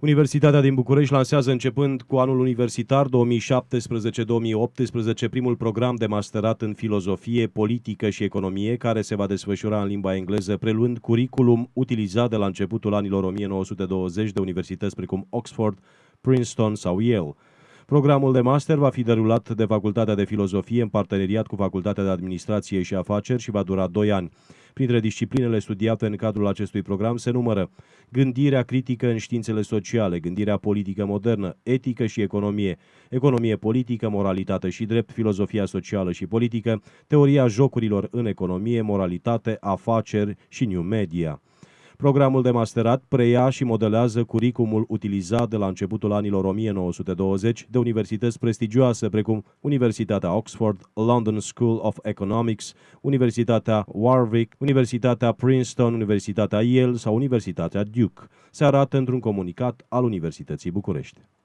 Universitatea din București lansează începând cu anul universitar 2017-2018 primul program de masterat în filozofie, politică și economie care se va desfășura în limba engleză preluând curriculum utilizat de la începutul anilor 1920 de universități precum Oxford, Princeton sau Yale. Programul de master va fi derulat de Facultatea de Filozofie în parteneriat cu Facultatea de Administrație și Afaceri și va dura 2 ani. Printre disciplinele studiate în cadrul acestui program se numără gândirea critică în științele sociale, gândirea politică modernă, etică și economie, economie politică, moralitate și drept, filozofia socială și politică, teoria jocurilor în economie, moralitate, afaceri și new media. Programul de masterat preia și modelează curicumul utilizat de la începutul anilor 1920 de universități prestigioase precum Universitatea Oxford, London School of Economics, Universitatea Warwick, Universitatea Princeton, Universitatea Yale sau Universitatea Duke. Se arată într-un comunicat al Universității București.